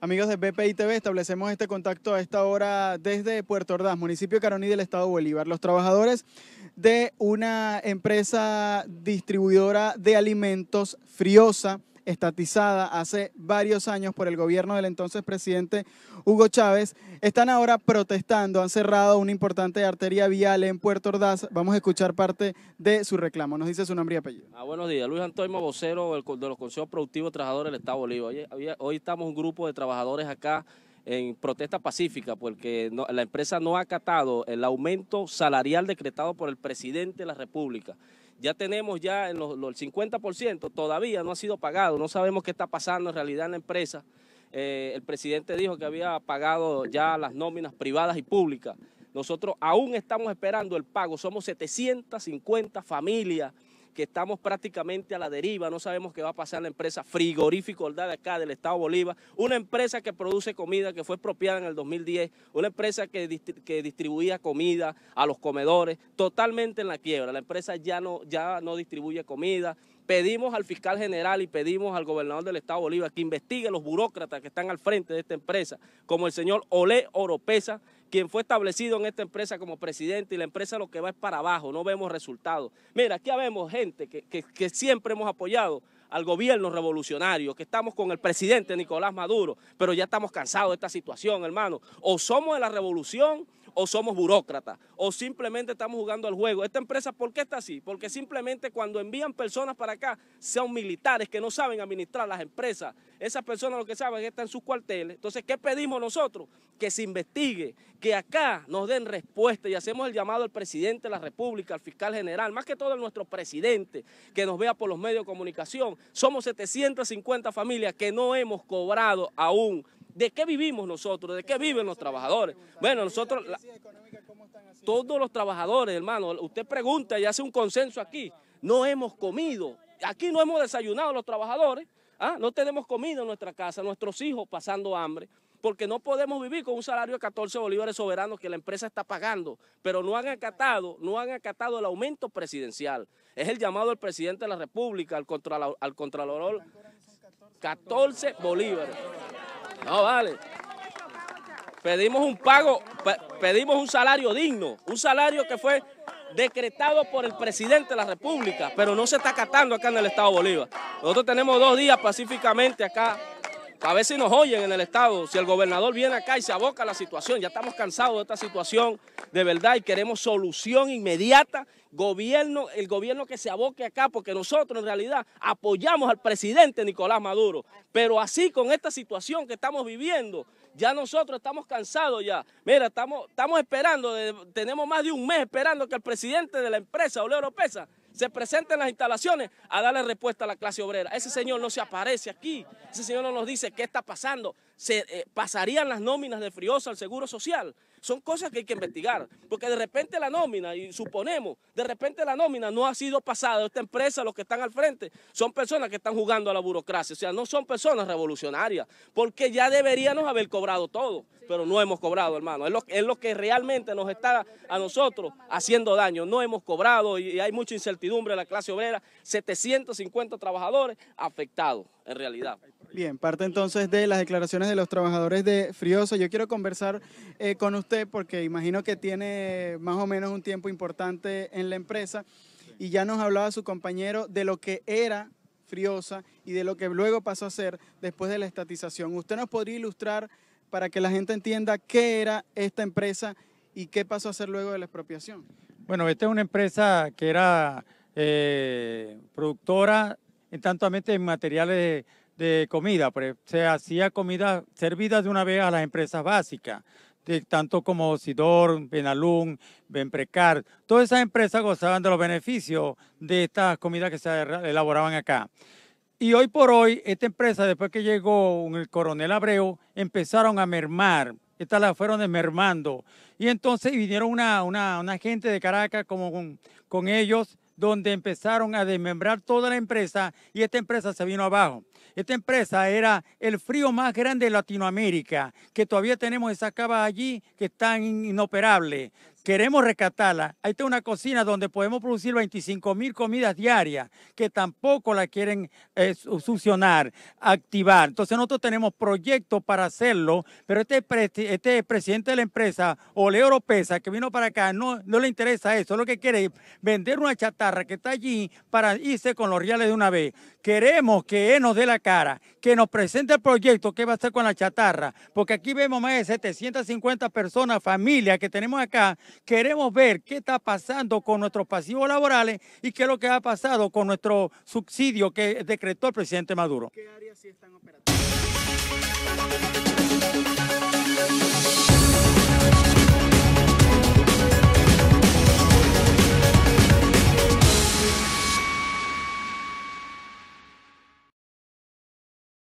Amigos de BPI TV, establecemos este contacto a esta hora desde Puerto Ordaz, municipio Caroní del Estado Bolívar. Los trabajadores de una empresa distribuidora de alimentos, Friosa, estatizada hace varios años por el gobierno del entonces presidente Hugo Chávez, están ahora protestando. Han cerrado una importante arteria vial en Puerto Ordaz. Vamos a escuchar parte de su reclamo. Nos dice su nombre y apellido. Ah, buenos días. Luis Antonio Vocero de los Consejos Productivos Trabajadores del Estado Bolívar. Hoy, hoy estamos un grupo de trabajadores acá en protesta pacífica porque la empresa no ha acatado el aumento salarial decretado por el presidente de la República ya tenemos ya en el 50%, todavía no ha sido pagado, no sabemos qué está pasando en realidad en la empresa. Eh, el presidente dijo que había pagado ya las nóminas privadas y públicas. Nosotros aún estamos esperando el pago, somos 750 familias que estamos prácticamente a la deriva, no sabemos qué va a pasar la empresa frigorífico de acá del Estado Bolívar, una empresa que produce comida que fue expropiada en el 2010, una empresa que, distribuía comida a los comedores, totalmente en la quiebra, la empresa ya no, ya no distribuye comida, pedimos al fiscal general y pedimos al gobernador del Estado Bolívar que investigue los burócratas que están al frente de esta empresa, como el señor Olé Oropesa, quien fue establecido en esta empresa como presidente y la empresa lo que va es para abajo, no vemos resultados. Mira, aquí vemos gente que, que siempre hemos apoyado al gobierno revolucionario, que estamos con el presidente Nicolás Maduro, pero ya estamos cansados de esta situación, hermano. O somos de la revolución o somos burócratas o simplemente estamos jugando al juego. Esta empresa, ¿por qué está así? Porque simplemente cuando envían personas para acá, son militares que no saben administrar las empresas, esas personas lo que saben es que están en sus cuarteles. Entonces, ¿qué pedimos nosotros? Que se investigue, que acá nos den respuesta y hacemos el llamado al presidente de la República, al fiscal general, más que todo a nuestro presidente, que nos vea por los medios de comunicación. Somos 750 familias que no hemos cobrado aún ¿De qué vivimos nosotros? ¿De qué viven los trabajadores? Bueno, nosotros... todos los trabajadores, hermano, usted pregunta y hace un consenso aquí. No hemos comido. Aquí no hemos desayunado los trabajadores. Ah, no tenemos comida en nuestra casa, nuestros hijos pasando hambre porque no podemos vivir con un salario de 14 bolívares soberanos que la empresa está pagando, pero no han acatado, no han acatado el aumento presidencial. Es el llamado del presidente de la República, al, contralor, al 14 bolívares. No vale. Pedimos un pago, pedimos un salario digno, un salario que fue decretado por el presidente de la República, pero no se está acatando acá en el Estado Bolívar. Nosotros tenemos dos días pacíficamente acá a ver si nos oyen en el Estado, si el gobernador viene acá y se aboca a la situación. Ya estamos cansados de esta situación de verdad y queremos solución inmediata. Gobierno, el gobierno que se aboque acá, porque nosotros en realidad apoyamos al presidente Nicolás Maduro. Pero así con esta situación que estamos viviendo, ya nosotros estamos cansados ya. Mira, estamos, estamos esperando, tenemos más de un mes esperando que el presidente de la empresa, Oleo López se presenta en las instalaciones a darle respuesta a la clase obrera. Ese señor no se aparece aquí, ese señor no nos dice qué está pasando, se, eh, pasarían las nóminas de Friosa al Seguro Social. Son cosas que hay que investigar, porque de repente la nómina, y suponemos, de repente la nómina no ha sido pasada. Esta empresa, los que están al frente, son personas que están jugando a la burocracia, o sea, no son personas revolucionarias, porque ya deberíamos haber cobrado todo, pero no hemos cobrado, hermano. Es lo, es lo que realmente nos está a nosotros haciendo daño. No hemos cobrado y hay mucha incertidumbre en la clase obrera, 750 trabajadores afectados en realidad. Bien, parte entonces de las declaraciones de los trabajadores de Friosa. Yo quiero conversar eh, con usted porque imagino que tiene más o menos un tiempo importante en la empresa y ya nos hablaba su compañero de lo que era Friosa y de lo que luego pasó a ser después de la estatización. ¿Usted nos podría ilustrar para que la gente entienda qué era esta empresa y qué pasó a ser luego de la expropiación? Bueno, esta es una empresa que era eh, productora en tanto en materiales de comida. Pues, se hacía comida servida de una vez a las empresas básicas, tanto como Sidor, Benalum, Benprecar. Todas esas empresas gozaban de los beneficios de estas comidas que se elaboraban acá. Y hoy por hoy, esta empresa, después que llegó el coronel Abreu, empezaron a mermar estas la fueron desmermando. Y entonces vinieron una, gente de Caracas con, ellos, donde empezaron a desmembrar toda la empresa y esta empresa se vino abajo. Esta empresa era el frío más grande de Latinoamérica, que todavía tenemos esa cava allí que están inoperable queremos rescatarla. Ahí está una cocina donde podemos producir 25 mil comidas diarias que tampoco la quieren eh, succionar, activar. Entonces nosotros tenemos proyectos para hacerlo, pero este, este presidente de la empresa, Oleo Oropesa, que vino para acá, no, no le interesa eso. Lo que quiere es vender una chatarra que está allí para irse con los reales de una vez. Queremos que él nos dé la cara, que nos presente el proyecto que va a hacer con la chatarra, porque aquí vemos más de 750 personas, familias que tenemos acá Queremos ver qué está pasando con nuestros pasivos laborales y qué es lo que ha pasado con nuestro subsidio que decretó el presidente Maduro.